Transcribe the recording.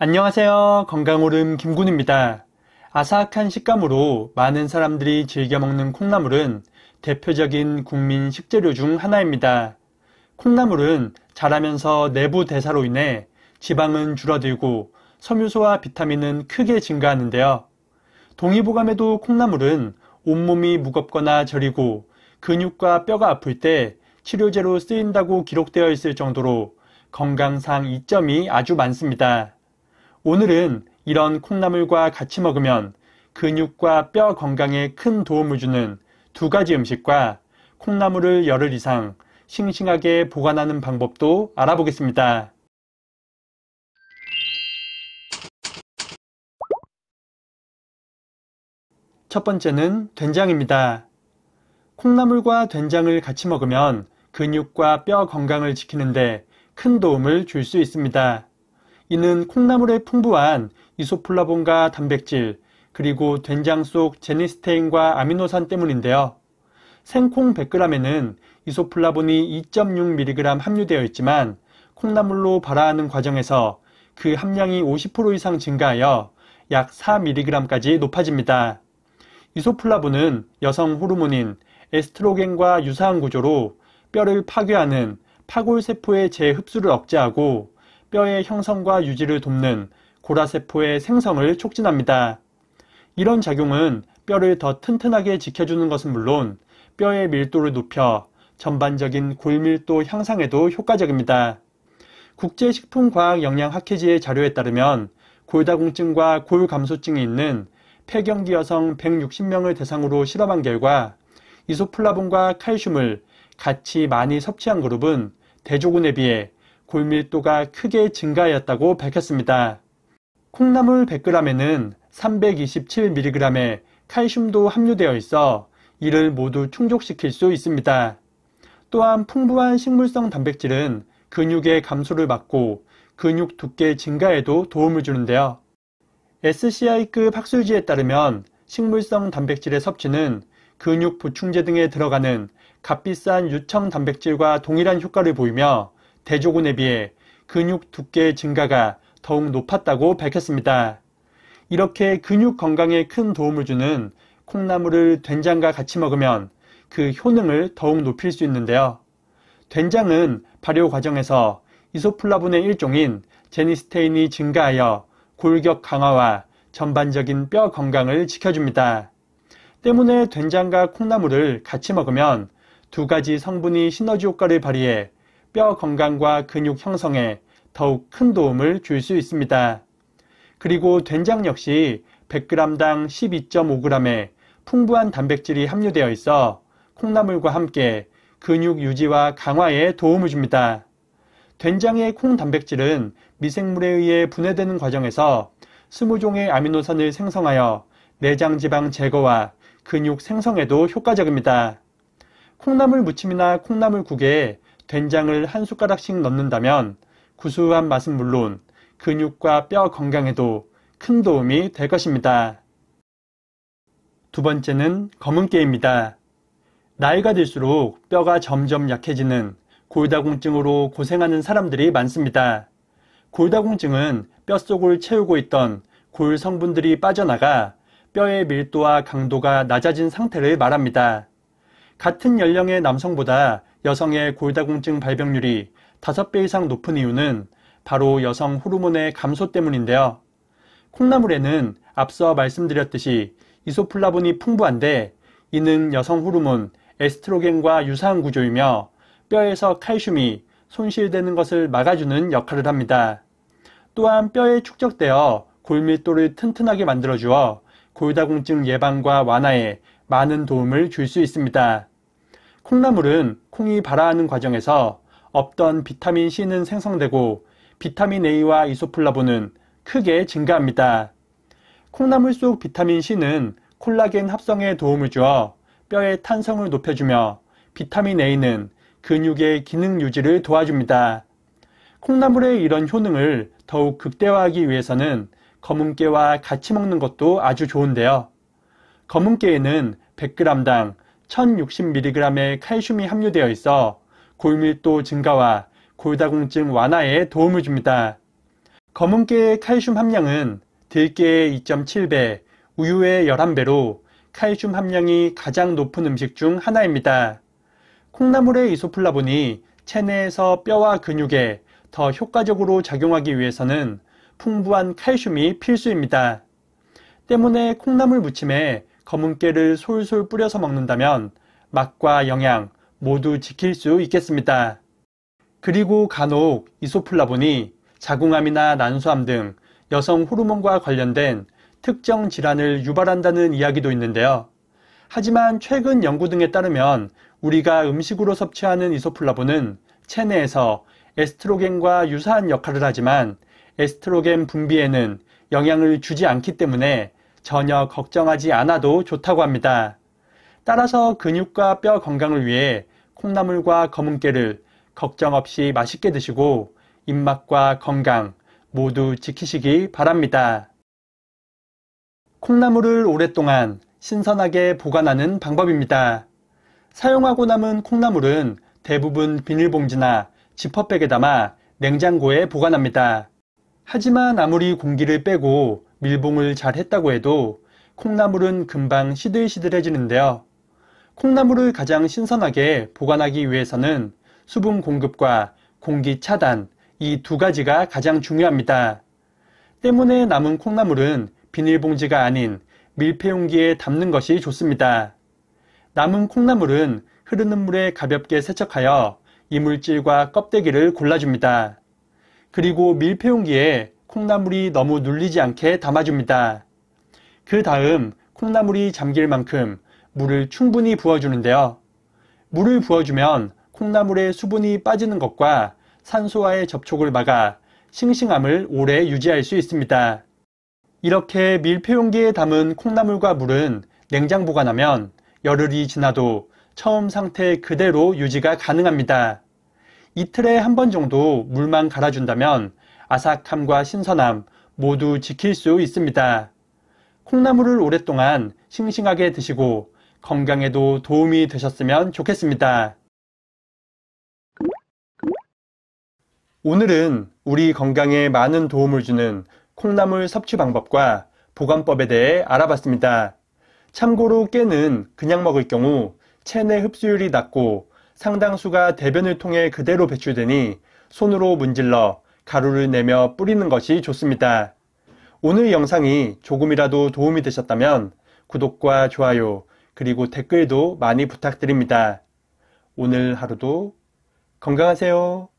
안녕하세요. 건강오름 김군입니다. 아삭한 식감으로 많은 사람들이 즐겨 먹는 콩나물은 대표적인 국민 식재료 중 하나입니다. 콩나물은 자라면서 내부 대사로 인해 지방은 줄어들고 섬유소와 비타민은 크게 증가하는데요. 동의보감에도 콩나물은 온몸이 무겁거나 저리고 근육과 뼈가 아플 때 치료제로 쓰인다고 기록되어 있을 정도로 건강상 이점이 아주 많습니다. 오늘은 이런 콩나물과 같이 먹으면 근육과 뼈 건강에 큰 도움을 주는 두 가지 음식과 콩나물을 열흘 이상 싱싱하게 보관하는 방법도 알아보겠습니다. 첫 번째는 된장입니다. 콩나물과 된장을 같이 먹으면 근육과 뼈 건강을 지키는데 큰 도움을 줄 수 있습니다. 이는 콩나물에 풍부한 이소플라본과 단백질, 그리고 된장 속 제니스테인과 아미노산 때문인데요. 생콩 100g에는 이소플라본이 2.6mg 함유되어 있지만 콩나물로 발화하는 과정에서 그 함량이 50% 이상 증가하여 약 4mg까지 높아집니다. 이소플라본은 여성 호르몬인 에스트로겐과 유사한 구조로 뼈를 파괴하는 파골세포의 재흡수를 억제하고 뼈의 형성과 유지를 돕는 고라세포의 생성을 촉진합니다. 이런 작용은 뼈를 더 튼튼하게 지켜주는 것은 물론 뼈의 밀도를 높여 전반적인 골밀도 향상에도 효과적입니다. 국제식품과학영양학회지의 자료에 따르면 골다공증과 골감소증이 있는 폐경기 여성 160명을 대상으로 실험한 결과 이소플라본과 칼슘을 같이 많이 섭취한 그룹은 대조군에 비해 골밀도가 크게 증가하였다고 밝혔습니다. 콩나물 100g에는 327mg의 칼슘도 함유되어 있어 이를 모두 충족시킬 수 있습니다. 또한 풍부한 식물성 단백질은 근육의 감소를 막고 근육 두께 증가에도 도움을 주는데요. SCI급 학술지에 따르면 식물성 단백질의 섭취는 근육 보충제 등에 들어가는 값비싼 유청 단백질과 동일한 효과를 보이며 대조군에 비해 근육 두께의 증가가 더욱 높았다고 밝혔습니다. 이렇게 근육 건강에 큰 도움을 주는 콩나물을 된장과 같이 먹으면 그 효능을 더욱 높일 수 있는데요. 된장은 발효 과정에서 이소플라본의 일종인 제니스테인이 증가하여 골격 강화와 전반적인 뼈 건강을 지켜줍니다. 때문에 된장과 콩나물을 같이 먹으면 두 가지 성분이 시너지 효과를 발휘해 뼈 건강과 근육 형성에 더욱 큰 도움을 줄 수 있습니다. 그리고 된장 역시 100g당 12.5g의 풍부한 단백질이 함유되어 있어 콩나물과 함께 근육 유지와 강화에 도움을 줍니다. 된장의 콩 단백질은 미생물에 의해 분해되는 과정에서 20종의 아미노산을 생성하여 내장 지방 제거와 근육 생성에도 효과적입니다. 콩나물 무침이나 콩나물국에 된장을 한 숟가락씩 넣는다면 구수한 맛은 물론 근육과 뼈 건강에도 큰 도움이 될 것입니다. 두 번째는 검은깨입니다. 나이가 들수록 뼈가 점점 약해지는 골다공증으로 고생하는 사람들이 많습니다. 골다공증은 뼛속을 채우고 있던 골 성분들이 빠져나가 뼈의 밀도와 강도가 낮아진 상태를 말합니다. 같은 연령의 남성보다 여성의 골다공증 발병률이 5배 이상 높은 이유는 바로 여성 호르몬의 감소 때문인데요. 콩나물에는 앞서 말씀드렸듯이 이소플라본이 풍부한데 이는 여성 호르몬 에스트로겐과 유사한 구조이며 뼈에서 칼슘이 손실되는 것을 막아주는 역할을 합니다. 또한 뼈에 축적되어 골밀도를 튼튼하게 만들어주어 골다공증 예방과 완화에 많은 도움을 줄 수 있습니다. 콩나물은 콩이 발아하는 과정에서 없던 비타민 C는 생성되고 비타민 A와 이소플라본은 크게 증가합니다. 콩나물 속 비타민 C는 콜라겐 합성에 도움을 주어 뼈의 탄성을 높여주며 비타민 A는 근육의 기능 유지를 도와줍니다. 콩나물의 이런 효능을 더욱 극대화하기 위해서는 검은깨와 같이 먹는 것도 아주 좋은데요. 검은깨에는 100g당 1060mg의 칼슘이 함유되어 있어 골밀도 증가와 골다공증 완화에 도움을 줍니다. 검은깨의 칼슘 함량은 들깨의 2.7배, 우유의 11배로 칼슘 함량이 가장 높은 음식 중 하나입니다. 콩나물의 이소플라본이 체내에서 뼈와 근육에 더 효과적으로 작용하기 위해서는 풍부한 칼슘이 필수입니다. 때문에 콩나물 무침에 검은깨를 솔솔 뿌려서 먹는다면 맛과 영양 모두 지킬 수 있겠습니다. 그리고 간혹 이소플라본이 자궁암이나 난소암 등 여성 호르몬과 관련된 특정 질환을 유발한다는 이야기도 있는데요. 하지만 최근 연구 등에 따르면 우리가 음식으로 섭취하는 이소플라본은 체내에서 에스트로겐과 유사한 역할을 하지만 에스트로겐 분비에는 영향을 주지 않기 때문에 전혀 걱정하지 않아도 좋다고 합니다. 따라서 근육과 뼈 건강을 위해 콩나물과 검은깨를 걱정 없이 맛있게 드시고 입맛과 건강 모두 지키시기 바랍니다. 콩나물을 오랫동안 신선하게 보관하는 방법입니다. 사용하고 남은 콩나물은 대부분 비닐봉지나 지퍼백에 담아 냉장고에 보관합니다. 하지만 아무리 공기를 빼고 밀봉을 잘 했다고 해도 콩나물은 금방 시들시들해지는데요. 콩나물을 가장 신선하게 보관하기 위해서는 수분 공급과 공기 차단 이 두 가지가 가장 중요합니다. 때문에 남은 콩나물은 비닐봉지가 아닌 밀폐용기에 담는 것이 좋습니다. 남은 콩나물은 흐르는 물에 가볍게 세척하여 이물질과 껍데기를 골라줍니다. 그리고 밀폐용기에 콩나물이 너무 눌리지 않게 담아줍니다. 그 다음 콩나물이 잠길 만큼 물을 충분히 부어주는데요. 물을 부어주면 콩나물의 수분이 빠지는 것과 산소와의 접촉을 막아 싱싱함을 오래 유지할 수 있습니다. 이렇게 밀폐용기에 담은 콩나물과 물은 냉장 보관하면 열흘이 지나도 처음 상태 그대로 유지가 가능합니다. 이틀에 한 번 정도 물만 갈아준다면 아삭함과 신선함 모두 지킬 수 있습니다. 콩나물을 오랫동안 싱싱하게 드시고 건강에도 도움이 되셨으면 좋겠습니다. 오늘은 우리 건강에 많은 도움을 주는 콩나물 섭취 방법과 보관법에 대해 알아봤습니다. 참고로 깨는 그냥 먹을 경우 체내 흡수율이 낮고 상당수가 대변을 통해 그대로 배출되니 손으로 문질러 가루를 내며 뿌리는 것이 좋습니다. 오늘 영상이 조금이라도 도움이 되셨다면 구독과 좋아요 그리고 댓글도 많이 부탁드립니다. 오늘 하루도 건강하세요.